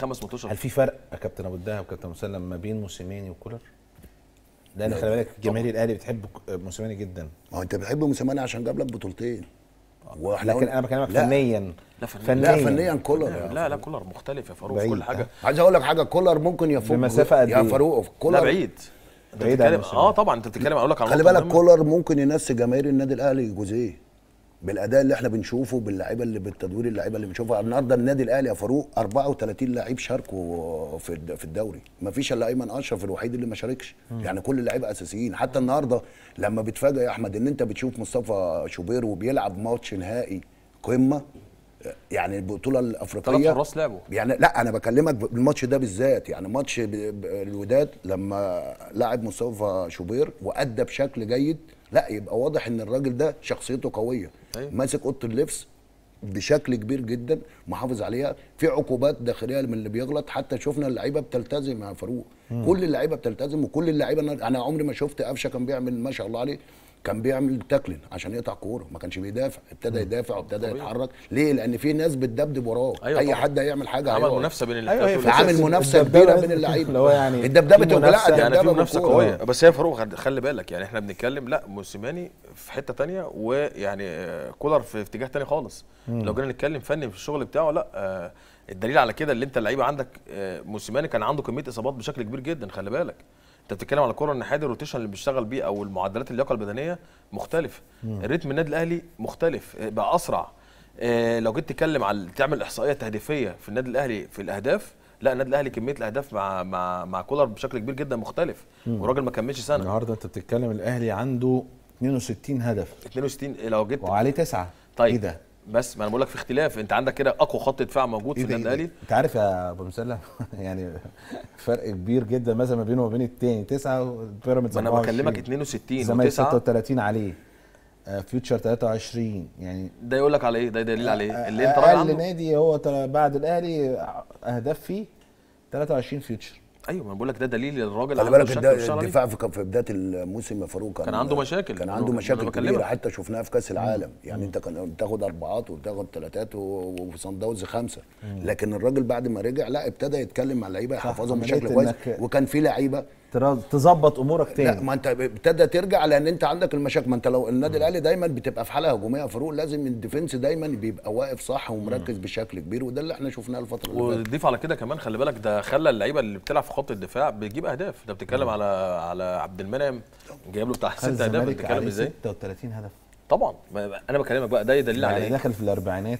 خمس ماتشات هل في فرق يا كابتن ابو الدهب كابتن مسلم ما بين موسيماني وكولر؟ لان خلي بالك جماهير الاهلي بتحب موسيماني جدا ما هو انت بتحب موسيماني عشان جاب لك بطولتين واحنا لكن انا بكلمك لا. فنيا لا فنيا لا فنيا كولر لا لا, لا كولر مختلف يا فاروق كل حاجه عايز اقول لك حاجه كولر ممكن يفوق بمسافه قد ايه يا فاروق كولر لا بعيد بعيد اه طبعا انت بتتكلم اقول لك خلي بالك كولر ممكن ينسي جماهير النادي الاهلي جوزيه بالاداء اللي احنا بنشوفه باللعيبه اللي بالتدوير اللعيبه اللي بنشوفها النهارده النادي الاهلي يا فاروق 34 لعيب شاركوا في في الدوري ما فيش الا ايمن اشرف الوحيد اللي ما شاركش يعني كل اللعيبه اساسيين حتى النهارده لما بتفاجئ يا احمد ان انت بتشوف مصطفى شوبير وبيلعب ماتش نهائي قمه يعني البطوله الافريقيه ثلاث حراس لعبوا يعني لا انا بكلمك بالماتش ده بالذات يعني ماتش الوداد لما لعب مصطفى شوبير وادى بشكل جيد لا يبقى واضح ان الراجل ده شخصيته قويه أيوة. ماسك اوضه اللبس بشكل كبير جدا محافظ عليها في عقوبات داخليه من اللي بيغلط حتى شفنا اللعيبه بتلتزم يا فاروق كل اللعيبه بتلتزم وكل اللعيبه انا عمري ما شفت قفشه كان بيعمل ما شاء الله عليه كان بيعمل تاكلين عشان يقطع كوره ما كانش بيدافع ابتدى يدافع وابتدى يتحرك ليه لان في ناس بتدبدب وراه أيوة اي طبعا. حد هيعمل حاجه عمل أيوة. منافسه بين اللعيبه أيوة عامل منافسه كبيره بين اللعيبه اللي هو يعني الدبدبه لا يعني في منافسه قويه اه. بس هي فاروق خلي بالك يعني احنا بنتكلم لا موسيماني في حته ثانيه ويعني آه، كولر في اتجاه ثاني خالص مم. لو جينا نتكلم فني في الشغل بتاعه لا آه، الدليل على كده اللي انت اللعيبه عندك موسيماني كان عنده كميه اصابات بشكل كبير جدا خلي بالك انت بتتكلم على الكوره النحادي الروتيشن اللي بيشتغل بيه او المعدلات اللياقه البدنيه مختلف الريتم النادي الاهلي مختلف آه، بقى اسرع آه، لو جيت تتكلم على تعمل احصائيه تهديفيه في النادي الاهلي في الاهداف لا النادي الاهلي كميه الاهداف مع مع مع كولر بشكل كبير جدا مختلف والراجل ما كملش سنه النهارده انت بتتكلم الاهلي عنده 62 هدف 62 لو جيت وعليه تسعه طيب ايه ده؟ بس ما انا بقول لك في اختلاف انت عندك كده اقوى خط دفاع موجود إيه في إيه النادي الاهلي انت عارف يا ابو مسلم يعني فرق كبير جدا مثلا ما بينه وما بين الثاني تسعه بيراميدز انا بكلمك 62 زمالك 36 عليه فيوتشر آه، 23 يعني ده يقول لك على ايه ده دليل على ايه آه، اللي انت عنه اقل نادي هو بعد الاهلي اهداف فيه 23 فيوتشر ايوه ما بقول لك ده دليل الراجل خلي بالك الدفاع في, في بدايه الموسم يا فاروق كان, كان عنده مشاكل كان عنده مشاكل كبيره حتى شفناها في كاس العالم مم. يعني مم. انت كان بتاخد اربعات وبتاخد ثلاثات وفي صن داونز خمسه مم. لكن الراجل بعد ما رجع لا ابتدى يتكلم مع اللعيبه يحفظهم بشكل كويس وكان في لعيبه تظبط امورك تاني لا ما انت ابتدى ترجع لان انت عندك المشاكل ما انت لو النادي الاهلي دايما بتبقى في حاله هجوميه فاروق لازم الديفنس دايما بيبقى واقف صح ومركز بشكل كبير وده اللي احنا شفناه الفتره اللي فاتت وضيف على كده كمان خلي بالك ده خلى اللعيبه اللي بتلعب في خط الدفاع بتجيب اهداف انت بتتكلم على على عبد المنعم جايب له بتاع ست اهداف بتتكلم ازاي 36 هدف طبعا انا بكلمك بقى ده دليل يعني على ايه داخل في الاربعينات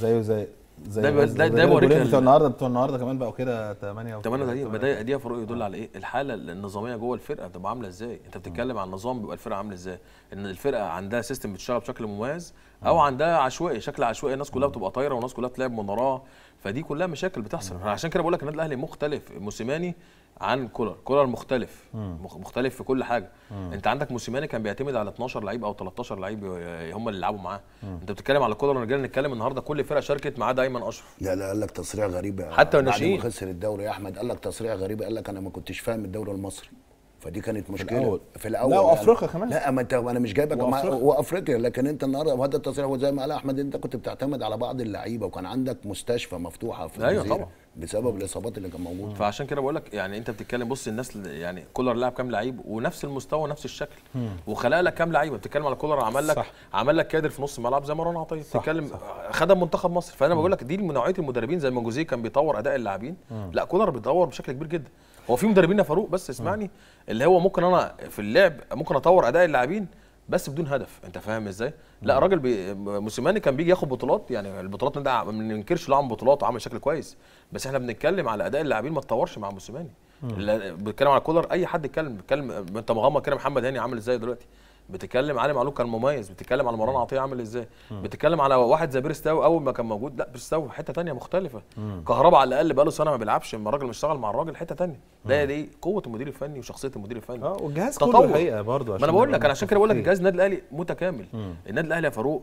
زيه زي زي ده ده ده بيوريك انت النهارده بتوع النهارده كمان بقوا كده 8 8 دقيقه ده دي فروق يدل على ايه الحاله النظاميه جوه الفرقه بتبقى عامله ازاي انت بتتكلم عن نظام بيبقى الفرقه عامله ازاي ان الفرقه عندها سيستم بتشتغل بشكل مميز او عندها عشوائي شكل عشوائي الناس كلها بتبقى طايره والناس كلها بتلعب من وراه فدي كلها مشاكل بتحصل عشان كده بقول لك النادي الاهلي مختلف موسيماني عن كولر كولر مختلف مم. مختلف في كل حاجه مم. انت عندك موسيماني كان بيعتمد على 12 لعيب او 13 لعيب هم اللي يلعبوا معاه انت بتتكلم على كولر رجعنا نتكلم النهارده كل فرقه شاركت معاه دايما اشرف لا لا قال لك تصريح غريب حتى الناشئين خسر الدوري يا احمد قال لك تصريح غريب قال لك انا ما كنتش فاهم الدوري المصري فدي كانت مشكله في الاول, في الأول لا وافريقيا كمان لا ما انت انا مش جايبك وأفريقيا. لكن انت النهارده وهذا التصريح وزي ما قال احمد انت كنت بتعتمد على بعض اللعيبه وكان عندك مستشفى مفتوحه في ايوه طبعا بسبب الاصابات اللي كان موجود فعشان كده بقول لك يعني انت بتتكلم بص الناس يعني كولر لعب كام لعيب ونفس المستوى ونفس الشكل وخلق لك كام لعيبه بتتكلم على كولر عمل لك صح. عمل لك كادر في نص الملعب زي مروان عطيه بتتكلم خدم منتخب مصر فانا بقول لك دي نوعيه المدربين زي ما جوزيه كان بيطور اداء اللاعبين لا كولر بيطور بشكل كبير جدا هو في مدربين يا فاروق بس اسمعني اللي هو ممكن انا في اللعب ممكن اطور اداء اللاعبين بس بدون هدف انت فاهم ازاي لا راجل بي... موسيماني كان بيجي ياخد بطولات يعني البطولات ما ننكرش له عمل بطولات وعمل شكل كويس بس احنا بنتكلم على اداء اللاعبين ما اتطورش مع موسيماني بنتكلم على كولر اي حد يتكلم بيتكلم انت مغمض كده محمد هاني عامل ازاي دلوقتي بتتكلم علي معلول كان مميز بتتكلم على مروان عطيه عامل ازاي بتتكلم على واحد زي بيرستاو اول ما كان موجود لا بيرستاو حته ثانيه مختلفه كهربا على الاقل بقاله سنه ما بيلعبش اما الراجل مش شغال مع الراجل حته ثانيه ده دي قوه المدير الفني وشخصيه المدير الفني اه والجهاز كله حقيقه برضه ما انا بقول لك انا عشان كده بقول لك الجهاز النادي الاهلي متكامل النادي الاهلي يا فاروق